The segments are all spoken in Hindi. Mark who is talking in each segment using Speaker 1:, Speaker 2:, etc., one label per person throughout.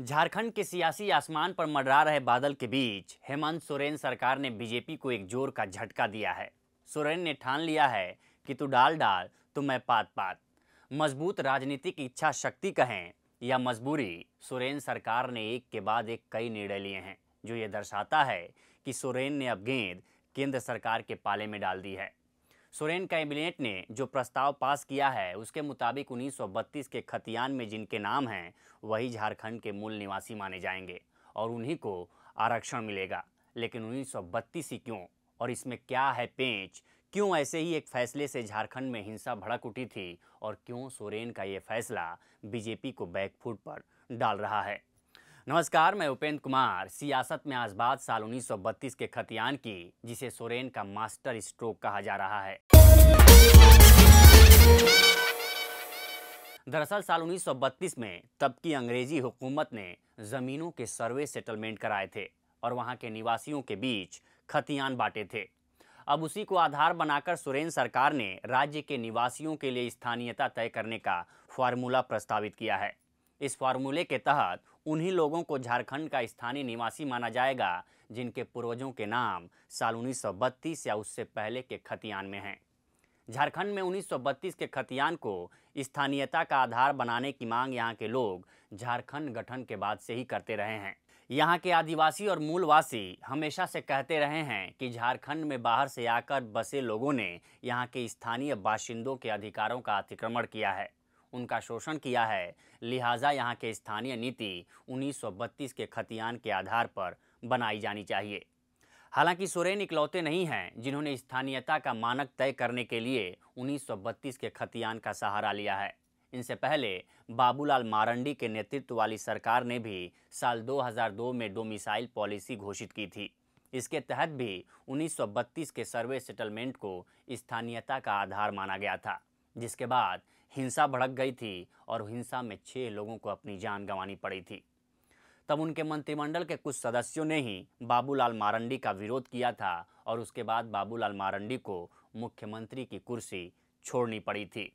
Speaker 1: झारखंड के सियासी आसमान पर मडरा रहे बादल के बीच हेमंत सोरेन सरकार ने बीजेपी को एक जोर का झटका दिया है सोरेन ने ठान लिया है कि तू डाल डाल तो मैं पात पात मजबूत राजनीतिक इच्छा शक्ति कहें या मजबूरी सोरेन सरकार ने एक के बाद एक कई निर्णय लिए हैं जो ये दर्शाता है कि सोरेन ने अब गेंद केंद्र सरकार के पाले में डाल दी है सोरेन कैबिनेट ने जो प्रस्ताव पास किया है उसके मुताबिक 1932 के खतियान में जिनके नाम हैं वही झारखंड के मूल निवासी माने जाएंगे और उन्हीं को आरक्षण मिलेगा लेकिन 1932 ही क्यों और इसमें क्या है पेंच क्यों ऐसे ही एक फैसले से झारखंड में हिंसा भड़क उठी थी और क्यों सोरेन का ये फैसला बीजेपी को बैकफुट पर डाल रहा है नमस्कार मैं उपेंद्र कुमार सियासत में आज बात साल 1932 के खतियान की जिसे सोरेन का मास्टर स्ट्रोक कहा जा रहा है दरअसल साल 1932 में तब की अंग्रेजी हुकूमत ने ज़मीनों के सर्वे सेटलमेंट कराए थे और वहाँ के निवासियों के बीच खतियान बांटे थे अब उसी को आधार बनाकर सुरेंद्र सरकार ने राज्य के निवासियों के लिए स्थानीयता तय करने का फार्मूला प्रस्तावित किया है इस फार्मूले के तहत उन्हीं लोगों को झारखंड का स्थानीय निवासी माना जाएगा जिनके पूर्वजों के नाम साल उन्नीस या उससे पहले के खतियान में हैं झारखंड में 1932 के खतियान को स्थानीयता का आधार बनाने की मांग यहाँ के लोग झारखंड गठन के बाद से ही करते रहे हैं यहाँ के आदिवासी और मूलवासी हमेशा से कहते रहे हैं कि झारखंड में बाहर से आकर बसे लोगों ने यहाँ के स्थानीय बाशिंदों के अधिकारों का अतिक्रमण किया है उनका शोषण किया है लिहाजा यहाँ के स्थानीय नीति 1932 के खतियान के आधार पर बनाई जानी चाहिए हालांकि सोरेन इकलौते नहीं हैं जिन्होंने स्थानीयता का मानक तय करने के लिए 1932 के खतियान का सहारा लिया है इनसे पहले बाबूलाल मारंडी के नेतृत्व वाली सरकार ने भी साल 2002 में डोमिसाइल पॉलिसी घोषित की थी इसके तहत भी 1932 के सर्वे सेटलमेंट को स्थानीयता का आधार माना गया था जिसके बाद हिंसा भड़क गई थी और हिंसा में छः लोगों को अपनी जान गंवानी पड़ी थी तब उनके मंत्रिमंडल के कुछ सदस्यों ने ही बाबूलाल मारंडी का विरोध किया था और उसके बाद बाबूलाल मारंडी को मुख्यमंत्री की कुर्सी छोड़नी पड़ी थी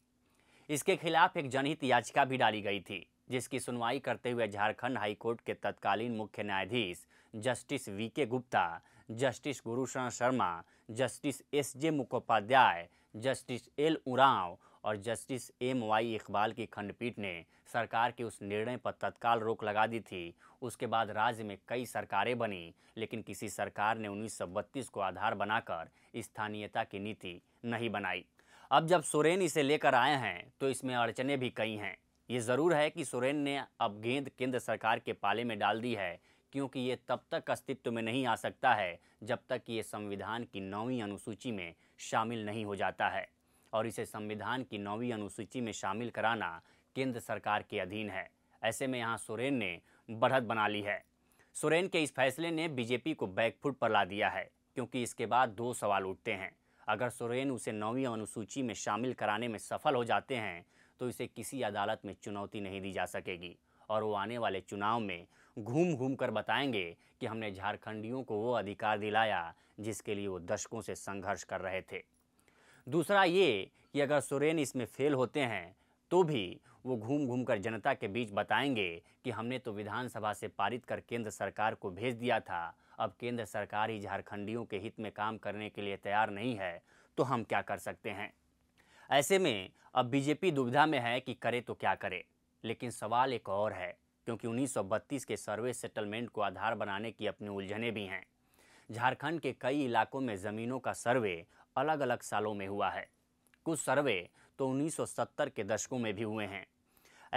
Speaker 1: इसके खिलाफ एक जनहित याचिका भी डाली गई थी जिसकी सुनवाई करते हुए झारखंड हाईकोर्ट के तत्कालीन मुख्य न्यायाधीश justice V K Gupta justice Gurusharan Sharma justice S J Mukhopadhyay justice L Oraon और जस्टिस एम वाई इकबाल की खंडपीठ ने सरकार के उस निर्णय पर तत्काल रोक लगा दी थी उसके बाद राज्य में कई सरकारें बनी लेकिन किसी सरकार ने उन्नीस को आधार बनाकर स्थानीयता की नीति नहीं बनाई अब जब सोरेन इसे लेकर आए हैं तो इसमें अड़चने भी कई हैं ये ज़रूर है कि सोरेन ने अब गेंद केंद्र सरकार के पाले में डाल दी है क्योंकि ये तब तक अस्तित्व में नहीं आ सकता है जब तक कि ये संविधान की नौवीं अनुसूची में शामिल नहीं हो जाता है और इसे संविधान की नौवीं अनुसूची में शामिल कराना केंद्र सरकार के अधीन है ऐसे में यहाँ सोरेन ने बढ़त बना ली है सोरेन के इस फैसले ने बीजेपी को बैकफुट पर ला दिया है क्योंकि इसके बाद दो सवाल उठते हैं अगर सोरेन उसे नौवीं अनुसूची में शामिल कराने में सफल हो जाते हैं तो इसे किसी अदालत में चुनौती नहीं दी जा सकेगी और वो आने वाले चुनाव में घूम घूम कर बताएंगे कि हमने झारखंडियों को वो अधिकार दिलाया जिसके लिए वो दशकों से संघर्ष कर रहे थे दूसरा ये कि अगर सोरेन इसमें फेल होते हैं तो भी वो घूम घूम कर जनता के बीच बताएंगे कि हमने तो विधानसभा से पारित कर केंद्र सरकार को भेज दिया था अब केंद्र सरकार ही झारखंडियों के हित में काम करने के लिए तैयार नहीं है तो हम क्या कर सकते हैं ऐसे में अब बीजेपी दुविधा में है कि करे तो क्या करे लेकिन सवाल एक और है क्योंकि 1932 के सर्वे सेटलमेंट को आधार बनाने की अपनी उलझने भी हैं झारखंड के कई इलाकों में ज़मीनों का सर्वे अलग अलग सालों में हुआ है कुछ सर्वे तो 1970 के दशकों में भी हुए हैं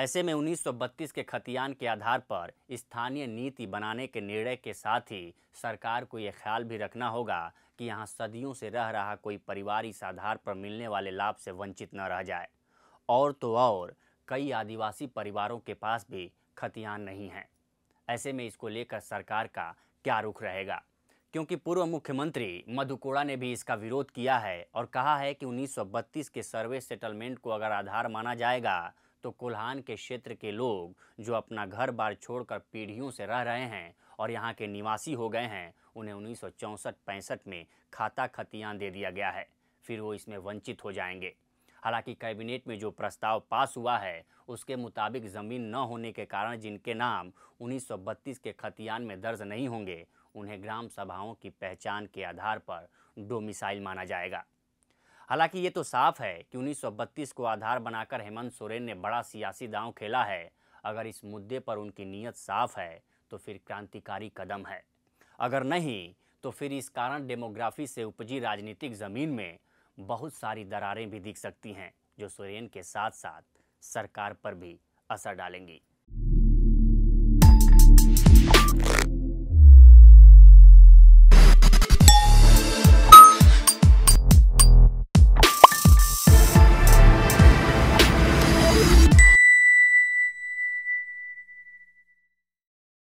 Speaker 1: ऐसे में 1932 के खतियान के आधार पर स्थानीय नीति बनाने के निर्णय के साथ ही सरकार को यह ख्याल भी रखना होगा कि यहाँ सदियों से रह रहा कोई परिवार इस आधार पर मिलने वाले लाभ से वंचित न रह जाए और तो और कई आदिवासी परिवारों के पास भी खतियान नहीं है ऐसे में इसको लेकर सरकार का क्या रुख रहेगा क्योंकि पूर्व मुख्यमंत्री मधु कोड़ा ने भी इसका विरोध किया है और कहा है कि 1932 के सर्वे सेटलमेंट को अगर आधार माना जाएगा तो कोल्हान के क्षेत्र के लोग जो अपना घर बार छोड़कर पीढ़ियों से रह रहे हैं और यहाँ के निवासी हो गए हैं उन्हें उन्नीस सौ में खाता खतियान दे दिया गया है फिर वो इसमें वंचित हो जाएंगे हालांकि कैबिनेट में जो प्रस्ताव पास हुआ है उसके मुताबिक ज़मीन न होने के कारण जिनके नाम 1932 के खतियान में दर्ज नहीं होंगे उन्हें ग्राम सभाओं की पहचान के आधार पर डोमिसाइल माना जाएगा हालांकि ये तो साफ है कि 1932 को आधार बनाकर हेमंत सोरेन ने बड़ा सियासी दांव खेला है अगर इस मुद्दे पर उनकी नीयत साफ है तो फिर क्रांतिकारी कदम है अगर नहीं तो फिर इस कारण डेमोग्राफी से उपजी राजनीतिक ज़मीन में बहुत सारी दरारें भी दिख सकती हैं जो सोरेन के साथ साथ सरकार पर भी असर डालेंगी